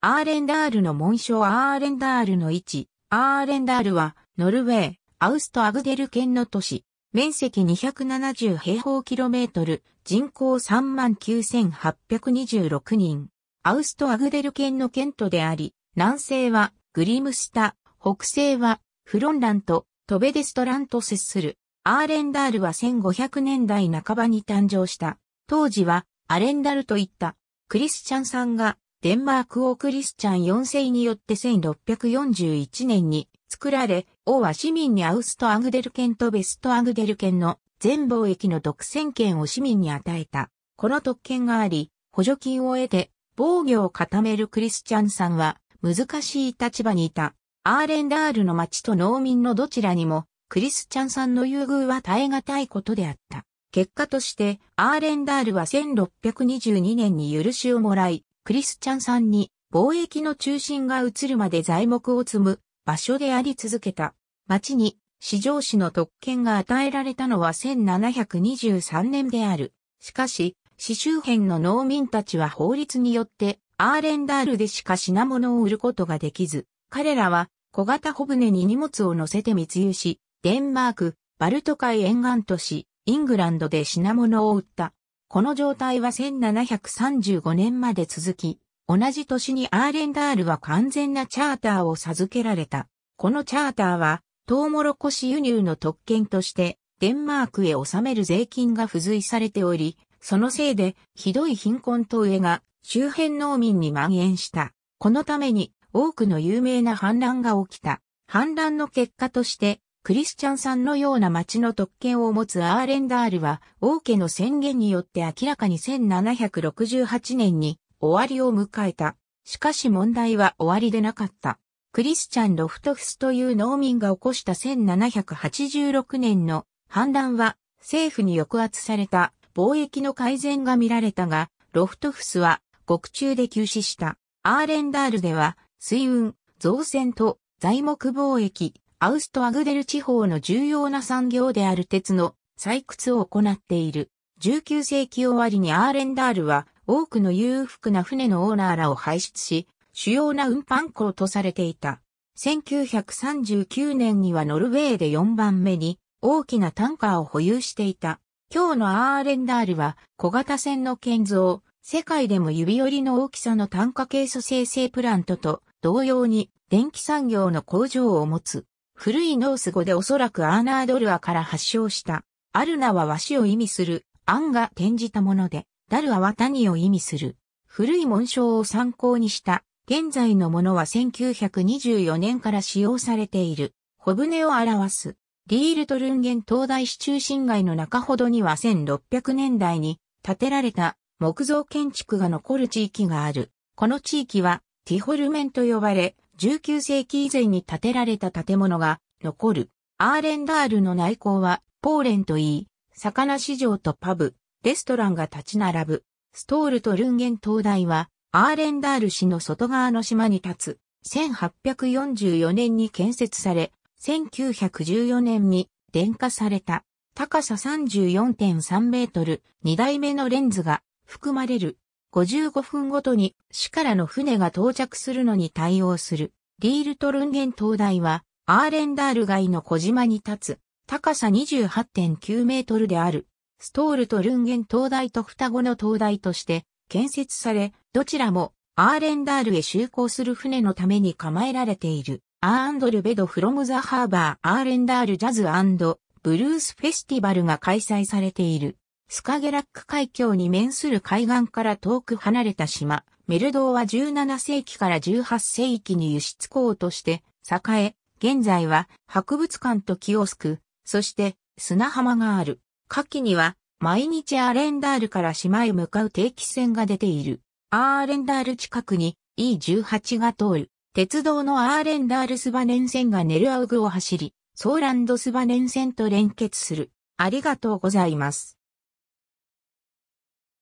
アーレンダールの紋章アーレンダールの位置。アーレンダールは、ノルウェー、アウストアグデル県の都市。面積270平方キロメートル、人口39,826人。アウストアグデル県の県都であり、南西はグリムスタ、北西はフロンラント、トベデストランと接する。アーレンダールは1500年代半ばに誕生した。当時はアレンダルといったクリスチャンさんがデンマーク王クリスチャン4世によって1641年に作られ、王は市民にアウストアグデル県とベストアグデル県の全貿易の独占権を市民に与えた。この特権があり、補助金を得て防御を固めるクリスチャンさんは難しい立場にいた。アーレンダールの町と農民のどちらにもクリスチャンさんの優遇は耐え難いことであった。結果として、アーレンダールは1622年に許しをもらい、クリスチャンさんに貿易の中心が移るまで材木を積む場所であり続けた。町に市場市の特権が与えられたのは1723年である。しかし、市周辺の農民たちは法律によってアーレンダールでしか品物を売ることができず、彼らは小型小舟に荷物を乗せて密輸し、デンマーク、バルト海沿岸都市、イングランドで品物を売った。この状態は1735年まで続き、同じ年にアーレンダールは完全なチャーターを授けられた。このチャーターは、トウモロコシ輸入の特権として、デンマークへ納める税金が付随されており、そのせいで、ひどい貧困と飢えが、周辺農民に蔓延した。このために、多くの有名な反乱が起きた。反乱の結果として、クリスチャンさんのような町の特権を持つアーレンダールは、王家の宣言によって明らかに1768年に終わりを迎えた。しかし問題は終わりでなかった。クリスチャン・ロフトフスという農民が起こした1786年の反乱は政府に抑圧された貿易の改善が見られたが、ロフトフスは獄中で急死した。アーレンダールでは水運、造船と材木貿易、アウストアグデル地方の重要な産業である鉄の採掘を行っている。19世紀終わりにアーレンダールは多くの裕福な船のオーナーらを輩出し、主要な運搬港とされていた。1939年にはノルウェーで4番目に大きなタンカーを保有していた。今日のアーレンダールは小型船の建造、世界でも指折りの大きさの炭化ケー素生成プラントと同様に電気産業の工場を持つ。古いノース語でおそらくアーナードルアから発祥した。アルナは和紙を意味する、アンが転じたもので、ダルアは谷を意味する。古い紋章を参考にした、現在のものは1924年から使用されている、小舟を表す。リールトルンゲン東大市中心街の中ほどには1600年代に建てられた木造建築が残る地域がある。この地域はティホルメンと呼ばれ、19世紀以前に建てられた建物が残る。アーレンダールの内港はポーレンといい、魚市場とパブ、レストランが立ち並ぶ。ストールとルンゲン灯台はアーレンダール市の外側の島に立つ。1844年に建設され、1914年に電化された。高さ34.3メートル、2台目のレンズが含まれる55分ごとに市からの船が到着するのに対応する。リールトルンゲン灯台は、アーレンダール街の小島に立つ、高さ28.9メートルである。ストールトルンゲン灯台と双子の灯台として建設され、どちらもアーレンダールへ就航する船のために構えられている。アードルベドフロムザハーバーアーレンダールジャズブルースフェスティバルが開催されている。スカゲラック海峡に面する海岸から遠く離れた島、メルドーは17世紀から18世紀に輸出港として栄え、現在は博物館とキオスク、そして砂浜がある。夏季には毎日アレンダールから島へ向かう定期船が出ている。アーレンダール近くに E18 が通る。鉄道のアーレンダールスバネン線がネルアウグを走り、ソーランドスバネン線と連結する。ありがとうございます。